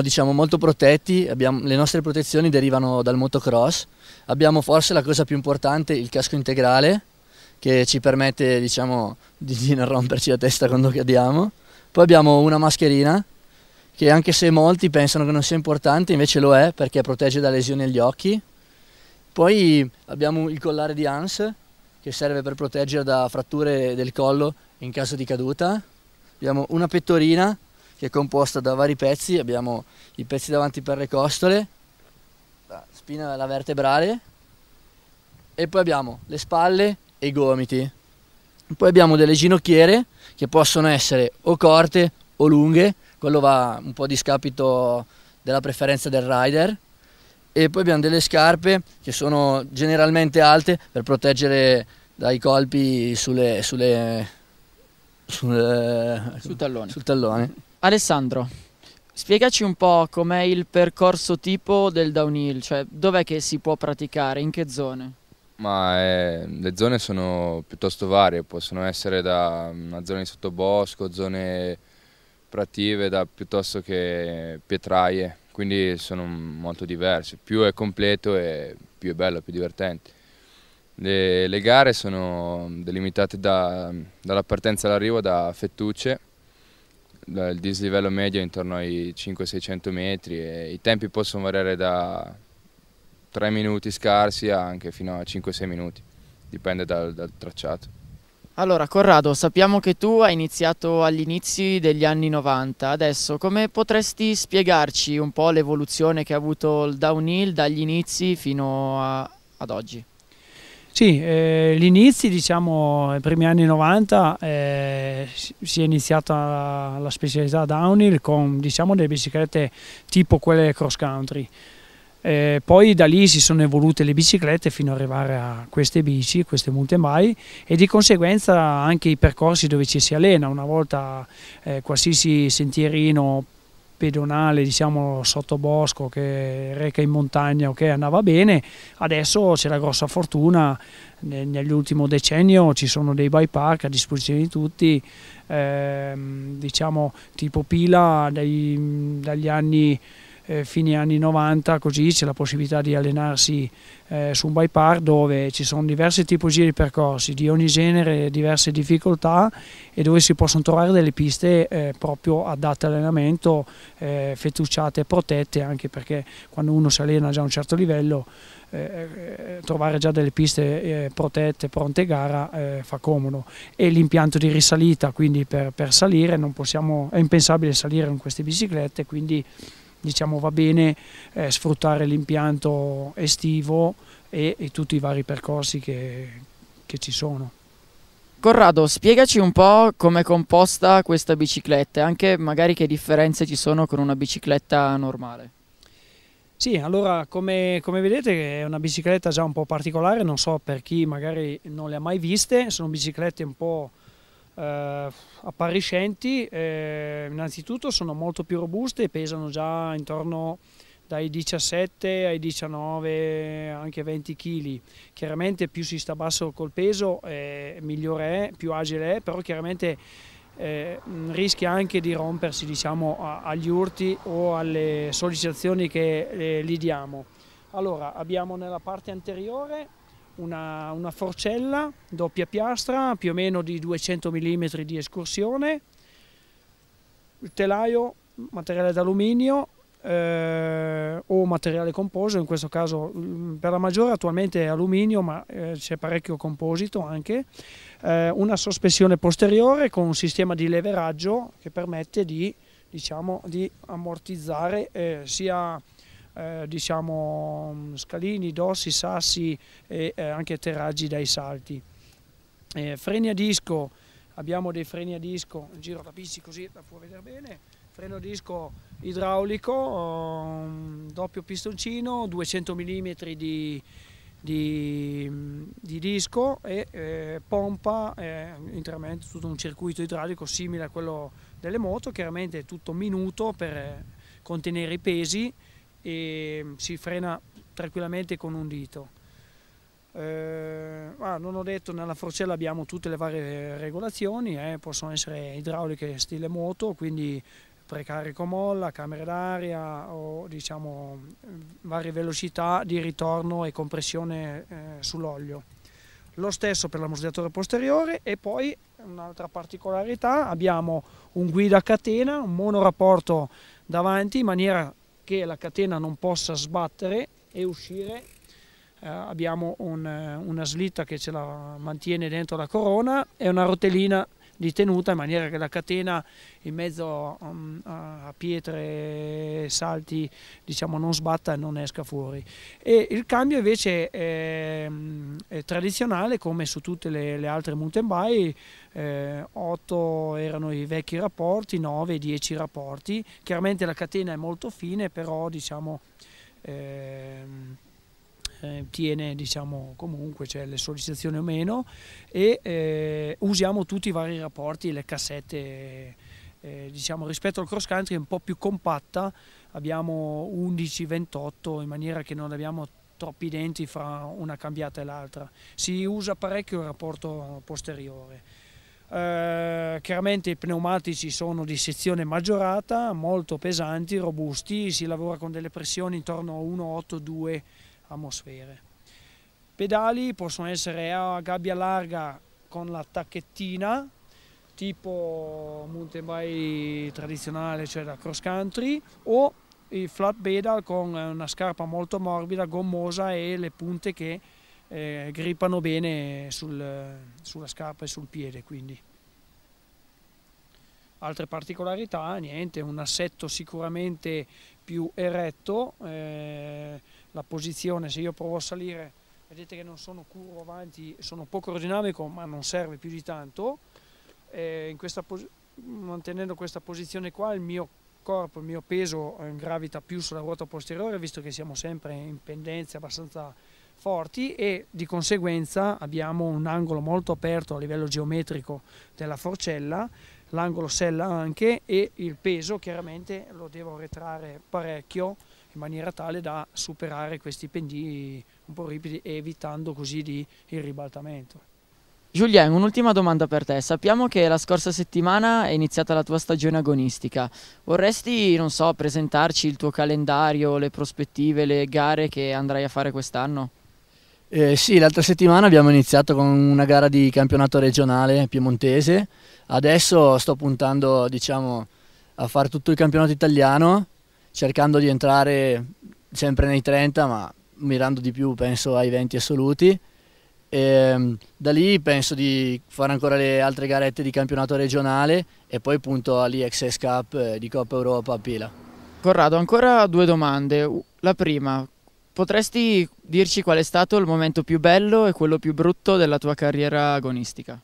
Diciamo molto protetti, abbiamo, le nostre protezioni derivano dal motocross, abbiamo forse la cosa più importante, il casco integrale che ci permette diciamo, di, di, non romperci la testa quando cadiamo, poi abbiamo una mascherina che anche se molti pensano che non sia importante invece lo è perché protegge da lesioni agli occhi, poi abbiamo il collare di Hans che serve per proteggere da fratture del collo in caso di caduta, abbiamo una pettorina che è composta da vari pezzi, abbiamo i pezzi davanti per le costole, la spina la vertebrale e poi abbiamo le spalle e i gomiti. Poi abbiamo delle ginocchiere che possono essere o corte o lunghe, quello va un po' a discapito della preferenza del rider. E poi abbiamo delle scarpe che sono generalmente alte per proteggere dai colpi sulle, sulle, sulle, sul tallone. Sul tallone. Alessandro, spiegaci un po' com'è il percorso tipo del downhill, cioè dov'è che si può praticare, in che zone? Ma eh, le zone sono piuttosto varie, possono essere da mm, una zona di sottobosco, zone prative da, piuttosto che pietraie, quindi sono molto diverse. Più è completo e più è bello, più divertente. Le, le gare sono delimitate da, dalla partenza all'arrivo da Fettucce, il dislivello medio è intorno ai 500-600 metri e i tempi possono variare da 3 minuti scarsi anche fino a 5-6 minuti, dipende dal, dal tracciato. Allora Corrado, sappiamo che tu hai iniziato agli inizi degli anni 90, adesso come potresti spiegarci un po' l'evoluzione che ha avuto il downhill dagli inizi fino a, ad oggi? Sì, eh, gli inizi, diciamo, i primi anni 90 eh, si è iniziata la specialità downhill con diciamo, delle biciclette tipo quelle cross country. Eh, poi da lì si sono evolute le biciclette fino ad arrivare a queste bici, queste mountain bike e di conseguenza anche i percorsi dove ci si allena, una volta eh, qualsiasi sentierino pedonale, diciamo sottobosco che reca in montagna ok, andava bene, adesso c'è la grossa fortuna, nell'ultimo decennio ci sono dei bike park a disposizione di tutti, ehm, diciamo tipo Pila dai, dagli anni eh, fine anni 90 così c'è la possibilità di allenarsi eh, su un bypar dove ci sono diverse tipologie di percorsi di ogni genere, diverse difficoltà e dove si possono trovare delle piste eh, proprio adatte all'allenamento, eh, fettucciate e protette anche perché quando uno si allena già a un certo livello eh, eh, trovare già delle piste eh, protette, pronte gara fa comodo e l'impianto di risalita quindi per, per salire non possiamo, è impensabile salire con queste biciclette quindi diciamo, va bene eh, sfruttare l'impianto estivo e, e, tutti i vari percorsi che, che ci sono. Corrado, spiegaci un po' com'è composta questa bicicletta e anche magari che differenze ci sono con una bicicletta normale. Sì, allora come, come, vedete è una bicicletta già un po' particolare, non so per chi magari non le ha mai viste, sono biciclette un po' eh, appariscenti, eh, innanzitutto sono molto più robuste e pesano già intorno dai 17 ai 19, anche 20 kg. Chiaramente più si sta basso col peso, eh, migliore è, più agile è, però chiaramente eh, rischia anche di rompersi diciamo, agli urti o alle sollecitazioni che eh, gli diamo. Allora, abbiamo nella parte anteriore una, una forcella doppia piastra più o meno di 200 mm di escursione, il telaio materiale d'alluminio eh, o materiale composo, in questo caso mm, per la maggiore attualmente è alluminio ma eh, c'è parecchio composito anche, eh, una sospensione posteriore con un sistema di leveraggio che permette di, diciamo, di ammortizzare eh, sia eh, diciamo, mm, scalini, dossi, sassi e eh, anche atterraggi dai salti. Eh, freni a disco, abbiamo dei freni a disco, giro la bici così la può vedere bene, freno a disco idraulico, mm, doppio pistoncino, 200 mm di, di, mm, di disco e eh, pompa eh, interamente tutto un circuito idraulico simile a quello delle moto, chiaramente tutto minuto per eh, contenere i pesi e si frena tranquillamente con un dito. Eh, ah, non ho detto, nella forcella abbiamo tutte le varie regolazioni, eh, possono essere idrauliche stile moto, quindi precarico molla, camere d'aria o diciamo varie velocità di ritorno e compressione eh, sull'olio. Lo stesso per l'ammortizzatore posteriore e poi un'altra particolarità abbiamo un guida a catena, un monorapporto davanti in maniera che la catena non possa sbattere e uscire eh, abbiamo un, eh, una slitta che ce la mantiene dentro la corona e una rotellina di tenuta in maniera che la catena in mezzo um, a pietre, salti, diciamo, non sbatta e non esca fuori. E il cambio invece è, mm, eh, tradizionale come su tutte le, le altre mountain bike, eh, 8 erano i vecchi rapporti, 9, 10 rapporti, chiaramente la catena è molto fine però diciamo ehm, eh, tiene diciamo comunque c'è cioè le sollecitazioni o meno e eh, usiamo tutti i vari rapporti le cassette eh, diciamo, rispetto al cross country è un po' più compatta, abbiamo 11-28 in maniera che non abbiamo troppi denti fra una cambiata e l'altra. Si usa parecchio il rapporto posteriore. Eh, chiaramente i pneumatici sono di sezione maggiorata, molto pesanti, robusti, si lavora con delle pressioni intorno a 1,8-2 atmosfere. Pedali possono essere a gabbia larga con la tacchettina, tipo mountain bike tradizionale, cioè da cross country, o i flat pedal con eh, una scarpa molto morbida, gommosa e le punte che eh, grippano bene sul, sulla scarpa e sul piede. Quindi. Altre particolarità, niente, un assetto sicuramente più eretto, eh, la posizione se io provo a salire vedete che non sono curvo avanti, sono poco aerodinamico ma non serve più di tanto, eh, questa mantenendo questa posizione qua il mio corpo, il mio peso eh, gravita più sulla ruota posteriore visto che siamo sempre in pendenze abbastanza forti e di conseguenza abbiamo un angolo molto aperto a livello geometrico della forcella, l'angolo sella anche e il peso chiaramente lo devo retrarre parecchio in maniera tale da superare questi pendii un po' ripidi evitando così il ribaltamento. Julien, un'ultima domanda per te. Sappiamo che la scorsa settimana è iniziata la tua stagione agonistica. Vorresti, non so, presentarci il tuo calendario, le prospettive, le gare che andrai a fare quest'anno? Eh, sì, l'altra settimana abbiamo iniziato con una gara di campionato regionale piemontese. Adesso sto puntando, diciamo, a fare tutto il campionato italiano, cercando di entrare sempre nei 30, ma mirando di più penso ai 20 assoluti e, ehm, da lì penso di fare ancora le altre garette di campionato regionale e poi appunto all'IXS Cup eh, di Coppa Europa a Pila. Corrado, ancora due domande. La prima, potresti dirci qual è stato il momento più bello e quello più brutto della tua carriera agonistica?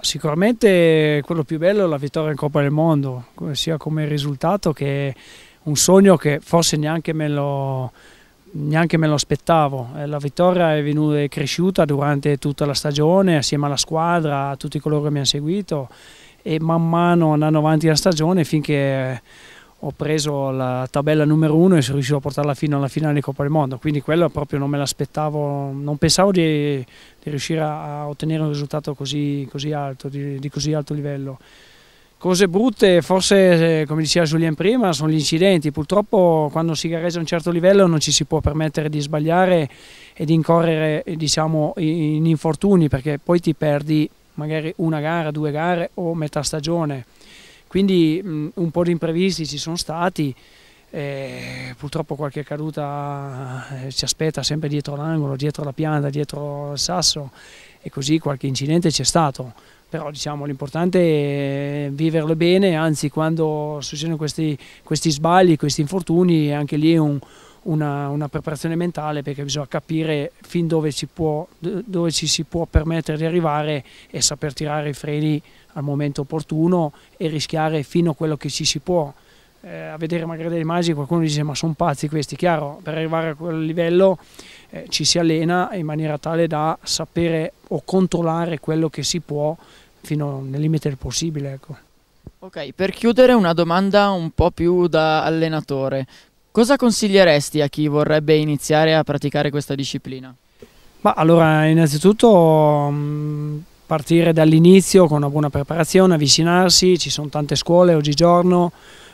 Sicuramente quello più bello è la vittoria in Coppa del Mondo, sia come risultato che un sogno che forse neanche me lo neanche me lo aspettavo. Eh, la vittoria è venuta è cresciuta durante tutta la stagione, assieme alla squadra, a tutti coloro che mi hanno seguito e man mano andando avanti la stagione finché ho preso la tabella numero uno e sono riuscito a portarla fino alla finale di Coppa del Mondo, quindi quello proprio non me l'aspettavo, non pensavo di, di riuscire a ottenere un risultato così, così alto, di, di così alto livello. Cose brutte, forse eh, come diceva Julien prima, sono gli incidenti. Purtroppo quando si gareggia a un certo livello non ci si può permettere di sbagliare e di incorrere eh, diciamo, in infortuni perché poi ti perdi magari una gara, due gare o metà stagione. Quindi un po' di imprevisti ci sono stati. E eh, purtroppo qualche caduta ci aspetta sempre dietro l'angolo, dietro la pianta, dietro il sasso e così qualche incidente c'è stato però diciamo, l'importante è viverlo bene, anzi quando succedono questi, questi sbagli, questi infortuni, anche lì è un, una, una, preparazione mentale perché bisogna capire fin dove ci, può, dove ci si può permettere di arrivare e saper tirare i freni al momento opportuno e rischiare fino a quello che ci si può. Eh, a vedere magari delle immagini qualcuno dice ma sono pazzi questi, chiaro, per arrivare a quel livello eh, ci si allena in maniera tale da sapere o controllare quello che si può fino nel limite del possibile. Ecco. Ok, per chiudere una domanda un po' più da allenatore. Cosa consiglieresti a chi vorrebbe iniziare a praticare questa disciplina? Ma allora, innanzitutto mm, partire dall'inizio con una buona preparazione, avvicinarsi, ci sono tante scuole oggigiorno,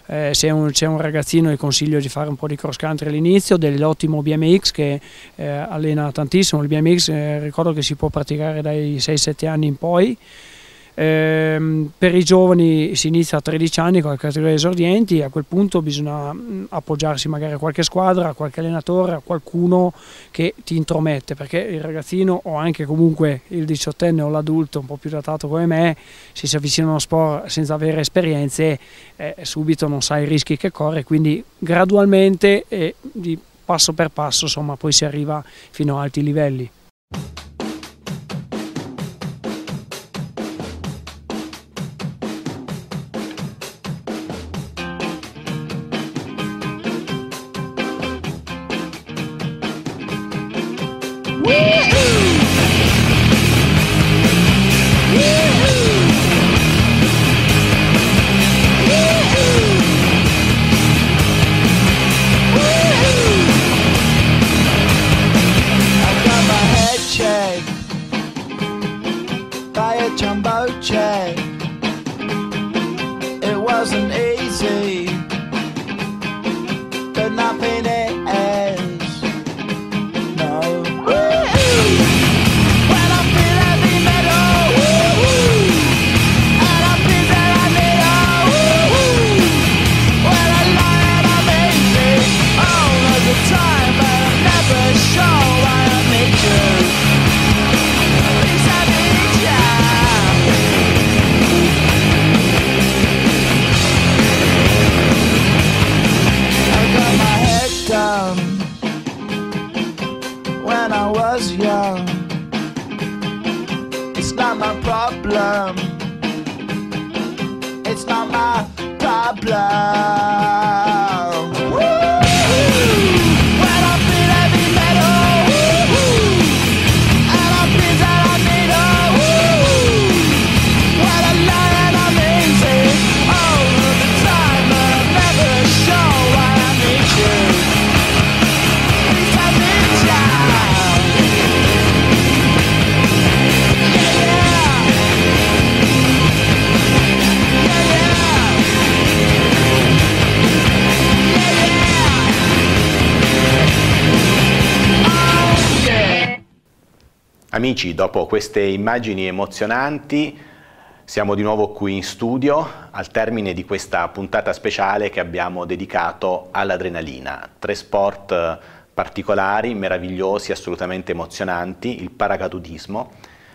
eh, se c'è un ragazzino gli consiglio di fare un po' di cross country all'inizio, dell'ottimo BMX che eh, allena tantissimo, il BMX eh, ricordo che si può praticare dai 6-7 anni in poi, Ehm, per i giovani si inizia a 13 anni con la categoria esordienti, a quel punto bisogna mm, appoggiarsi magari a qualche squadra, a qualche allenatore, a qualcuno che ti intromette, perché il ragazzino o anche comunque il diciottenne o l'adulto un po' più datato come me, se si avvicina a uno sport senza avere esperienze, eh, subito non sa i rischi che corre, quindi gradualmente e di passo per passo insomma, poi si arriva fino a alti livelli. Amici, dopo queste immagini emozionanti siamo di nuovo qui in studio al termine di questa puntata speciale che abbiamo dedicato all'adrenalina. Tre sport eh, particolari, meravigliosi, assolutamente emozionanti, il paracadutismo,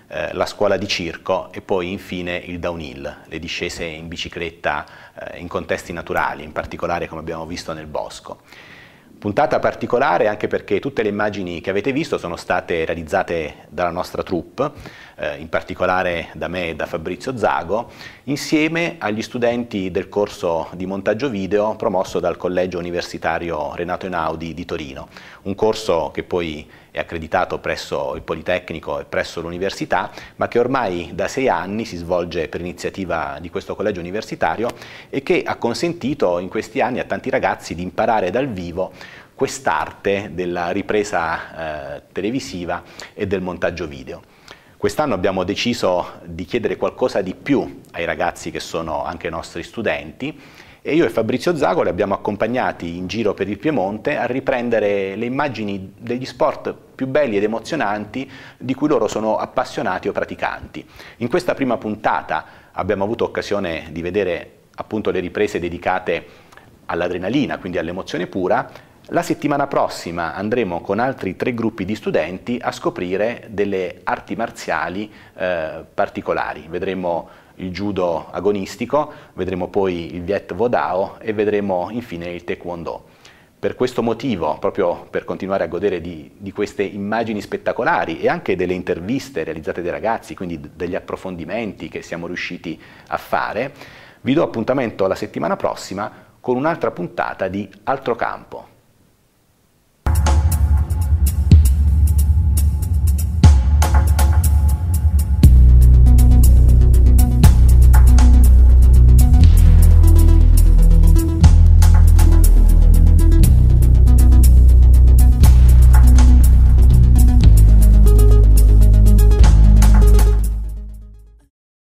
eh, la scuola di circo e poi infine il downhill, le discese in bicicletta eh, in contesti naturali, in particolare come abbiamo visto nel bosco. Puntata particolare anche perché tutte le immagini che avete visto sono state realizzate dalla nostra troupe, eh, in particolare da me e da Fabrizio Zago, insieme agli studenti del corso di montaggio video promosso dal Collegio Universitario Renato Einaudi di Torino, un corso che poi è accreditato presso il Politecnico e presso l'Università, ma che ormai da sei anni si svolge per iniziativa di questo collegio universitario e che ha consentito in questi anni a tanti ragazzi di imparare dal vivo quest'arte della ripresa eh, televisiva e del montaggio video. Quest'anno abbiamo deciso di chiedere qualcosa di più ai ragazzi che sono anche nostri studenti e io e Fabrizio Zago li abbiamo accompagnati in giro per il Piemonte a riprendere le immagini degli sport più belli ed emozionanti di cui loro sono appassionati o praticanti. In questa prima puntata abbiamo avuto occasione di vedere appunto le riprese dedicate all'adrenalina, quindi all'emozione pura, la settimana prossima andremo con altri tre gruppi di studenti a scoprire delle arti marziali eh, particolari. Vedremo il judo agonistico, vedremo poi il Viet Vodao e vedremo infine il Taekwondo. Per questo motivo, proprio per continuare a godere di, di, queste immagini spettacolari e anche delle interviste realizzate dai ragazzi, quindi degli approfondimenti che siamo riusciti a fare, vi do appuntamento la settimana prossima con un'altra puntata di Altro Campo.